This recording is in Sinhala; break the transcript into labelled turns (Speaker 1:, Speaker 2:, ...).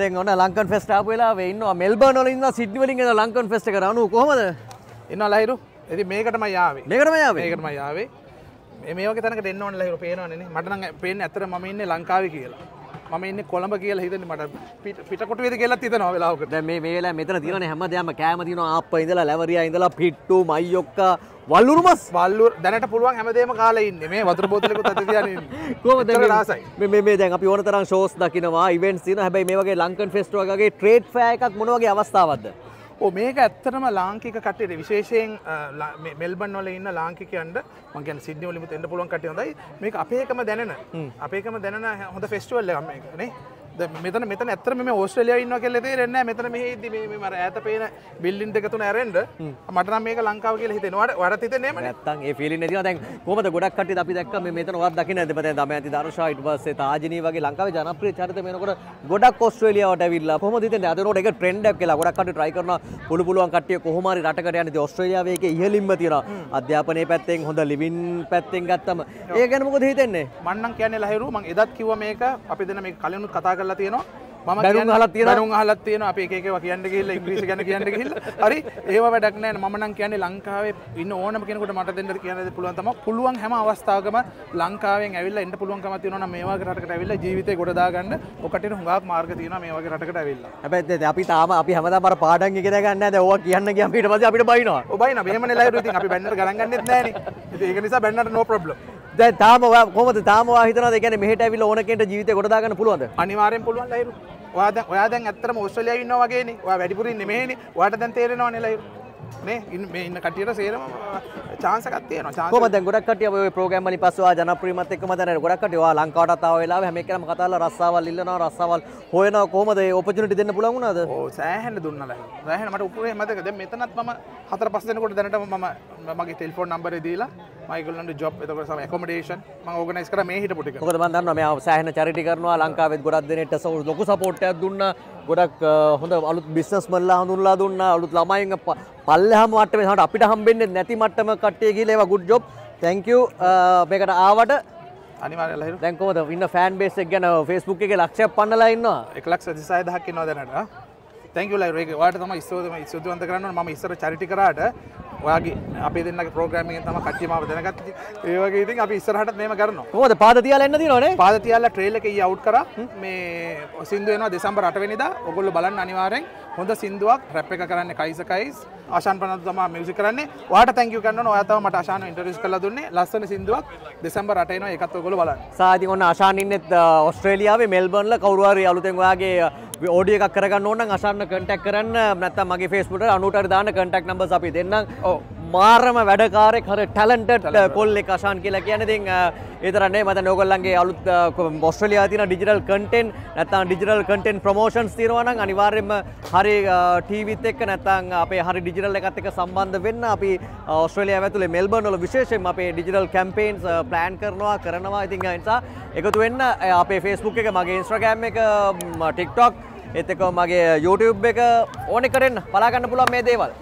Speaker 1: දැන් ඔන්න ලංකන් ෆෙස්ට් ආපු වෙලාවේ ඉන්නවා මෙල්බර්න් වල ඉන්නවා සිඩ්නි
Speaker 2: වලින් එනවා ලංකන් ෆෙස්ට් එකට අනු කොහමද එනවා ලහිරු ඉතින් මේකටමයි ආවේ මේකටමයි ආවේ මේකටමයි ආවේ මේ මේ වගේ තැනකට එන්න ඕන ලහිරු පේනවනේ නේ මට නම් පේන්නේ ඇත්තට මම ඉන්නේ ලංකාවේ කියලා මම ඉන්න කොළඹ කියලා හිතන මට
Speaker 1: පිටකොට වේද කියලා තිතනවා වෙලාවක දැන් මේ මේ වෙලාව මෙතන තියෙනනේ හැමදේම කෑම තියෙනවා ආප්ප ඉඳලා ලැවරියා ඉඳලා පිට්ටු මයිඔක්ක වල්ලුරුමස් වල්ලුර දැනට
Speaker 2: පුළුවන් හැමදේම කාලා ඉන්නේ මේ වතුර බෝතලෙකුත් අත තියාගෙන
Speaker 1: ඉන්නේ කොහොමද දැන් මේ මේ මේ දැන් අපි ඕන තරම් ෂෝස් දකිනවා ඉවෙන්ට්ස් තියෙනවා හැබැයි මේ වගේ ලංකන් ෆෙස්ට් වගේ ට්‍රේඩ් ෆෙයා එකක් මොන වගේ අවස්ථාවක්ද
Speaker 2: මේක ඇත්තටම ලාංකික කටේ විශේෂයෙන් මෙල්බන් වල ඉන්න ලාංකිකයන්ට මගන් සිද්ිය ලිමුත් එන්න පුළුවන් කට හොඳයි මේ අපේකම දැනන අපේකම දැන හොඳ ෆෙස්ටුවල්ල ගම්මනේ මෙතන මෙතන ඇතර මේ ඔස්ට්‍රලිය ඉන්න කෙල තේරෙන්න මෙතන මෙහිද මර ඇත පේන බිල්ලින් දෙකතුන ඇරෙන්ඩ මටන මේ ලංකාව කියල හිතෙනවට වරතිත නම
Speaker 1: නැත්තන් ඒ පිලි නැති දැන් කොමට ගොඩක් කට අපි දක් මෙතනවත් දකින ඇතපත ම ඇති දර්ශා ඉට පස්සේ තාජනී වගේ ලංකාව ජනප්‍රිය චරිත මෙනකොට ගොඩක් ඔස්ට්‍රලියාවට විල්ලා හොම දිත අදරට එක ට්‍රෙන්ඩක් කියලා ගොඩක් කට ට්‍රයි කරන පුළු පුළුවන් කටය කොහොමරි රටකට යන ඔස්ට්‍රලියාවේ ඉහලින්ම තියෙන අධ්‍යාපනය පැත්තෙන් හොඳ ලිවින් පැත්තෙන් ගත්තම ඒ ගැනමක හිතෙන්නේ
Speaker 2: මන්නන් කියන්නේ ලහිරු මං එදත් කිව මේක අපි දෙන මේ කලිනුත් කතාක කරලා තියෙනවා ම හල තියරුම් හල තියෙන අපේ එකව කියන්න කියල ඉංග්‍රීසි ගැන කියන්න කියල හරි ඒව වැඩක්නෑ මනන් කියන්නේ ලංකාවේ ඉන්න ඕන කෙනකට මට දෙට කියන්න පුළුවන්තම පුළුවන් හැම අවස්ථාවකම ලංකාවෙන් ඇවිල්ල එන්න පුළුවන්කම තියන මේවා රටකට ඇවිල්ල ජීවිතය ගොඩදාගන්න ඔකට හුඟක් මාර්ග තියන මේවාගේ රටකට ඇවිල්ල
Speaker 1: ඇැ අපි තාම අපි හැමතම පාඩන් ඉගෙන
Speaker 2: ගන්න දව කියන්න
Speaker 1: කියපිට පස අපිට බයිනවා
Speaker 2: ඔබයි බේම ලයි අපි බැන්න ගරගන්න නෑන ඒක නිසා බැන්නට නෝ ප්‍රබ්ලම් දැන් තාම ඔයා කොහොමද තාම ඔයා හිතනවාද ඒ කියන්නේ මෙහෙට ඇවිල්ලා ඕන කෙනෙක්ට ජීවිතේ ගොඩ දාගන්න පුළුවන්ද අනිවාර්යෙන් පුළුවන් ලයිරු ඔයා දැන් ඔයා දැන් ඇත්තටම ඕස්ට්‍රේලියාවේ ඉන්නවා වගේනේ ඔයා වැඩිපුර ඉන්නේ මෙහෙනේ ඔයාට දැන් තේරෙනවනේ ලයිරු මේ ඉන්න කටියට සේරම චාන්සකත්තියන චාකමද
Speaker 1: ගොඩක්ට ප්‍රගම පස්වා ජනප්‍රීමත් එක්ම දැන ගොඩක්ට වා ලංකාටතාව වෙලා හැමකරම කතාල
Speaker 2: රස්සාවල් ඉල්ලනවා රස්සවල් හොයන කොහමද ඔපචනට දෙන්න පුලගුණද සෑහන දුන්නල රහනට උපේ මතකද මෙතනත් ම හතර පස්සනකොට දැනට ම මගේ තෙල්ෆෝන් නම්බර දීලා මයිගල්ලන්ට ජොබ් එතකට සම කොමඩේෂන් ම ඕගනස් කර මේ හිට පුටි
Speaker 1: ොද දන්න මෙයා සෑහන චරිටි කරනවා ලංකාවෙත් ගොඩක් දෙනට සව ලොකු සපෝට්ටයක් දුන්න ගොඩක් හොඳ අලුත් බිස්නස් මල්ලා හඳුන්ලා දුන්න අලුත් ළමයින් පල්ලහම වටම හට අපිට හම්බෙන්නේ නැති මට්ටම කට්ටය කියලේවා ගුඩ් ජොබ් තැංකූ මේකට ආවට දැකෝද ඉන්න ෆෑන් බේස් ගැන ෆස්බුක්
Speaker 2: එක ලක්ෂය පන්නලා ඉන්න එකලක් සතිසාය දහක් නොදනට තැංකු ලයිරේ වාට තම ස්තෝම ස්තුතුවන්ත කරන්න ම ඉස්සර චරිටි කරට ඔයාගේ අපි දෙන්න ප්‍රෝග්‍රමෙන් තම කච්චිමාව දැනගත්ත ඒවගේ ඉතින් අපි ඉස්සරහට මේම කරනවා හොද පාද තියාලා එන්න තියෙනවනේ පාද තියාලා ට්‍රේල් එක ඊ අවුට් කරා මේ සින්දු වෙනවා දෙසැම්බර් 8 වෙනිදා ඔයගොල්ලෝ බලන්න අනිවාර්යෙන් හොඳ සින්දුවක් රැප් එක කරන්නේ කයිස කයිස් ආශාන් පනතු තමා මියුසික් කරන්නේ. ඔයාට thank you කරනවා. ඔයා තමයි මට ආශාන්ව ඉන්ටර්විව් කරලා දුන්නේ. ලස්සන සින්දුවක් දෙසැම්බර් 8 වෙනවා. ඒකත් ඔයගොල්ලෝ බලන්න.
Speaker 1: සාදී ඔන්න ආශාන් ඉන්නෙත් ඔස්ට්‍රේලියාවේ මෙල්බර්න්ල කවුරු හරි අලුතෙන් ඔයාගේ ඕඩිය එකක් කරගන්න ඕන නම් ආශාන්ව contact කරන්න නැත්නම් මගේ Facebook වල අනුටරි දාන්න contact numbers අපි දෙන්නම්. ඔව්. මාරම වැඩකාරෙක් හර ටැලන්ට කොල් එකශාන් කියලා කියන තින් ඒතරන්නේ uh, මත නොගල්ලන්ගේ අලුත් බොස්ට්‍රලයා තින ඩිජිටල් කටෙන් නැතන් ඩිජිටල් කටෙන් ප්‍රමෝෂන්ස් තිරවනන් අනිවාර්යෙන්ම හරි ටීවිත් uh, එක්ක නැතන් අපේ හරි ඩිජිටල් එකත් එක සම්බන්ධ වෙන්න අපි ඔස්ට්‍රලයා ඇතුළ මෙල්බර්නොල විශේෂෙන් අපේ ඩිජිටල් කැම්පේන්ස් ප්ලෑන් කරනවා කරනවා ඉතිං නිසා එකතු වෙන්න අපේ ෆෙස්බුක් එක මගේ ඉස්ත්‍රගෑම් එක ටික්ටොක් එතක මගේ YouTube එක ඕනෙ කරෙන් පලාගන්න පුළුවන් මේ දේවල්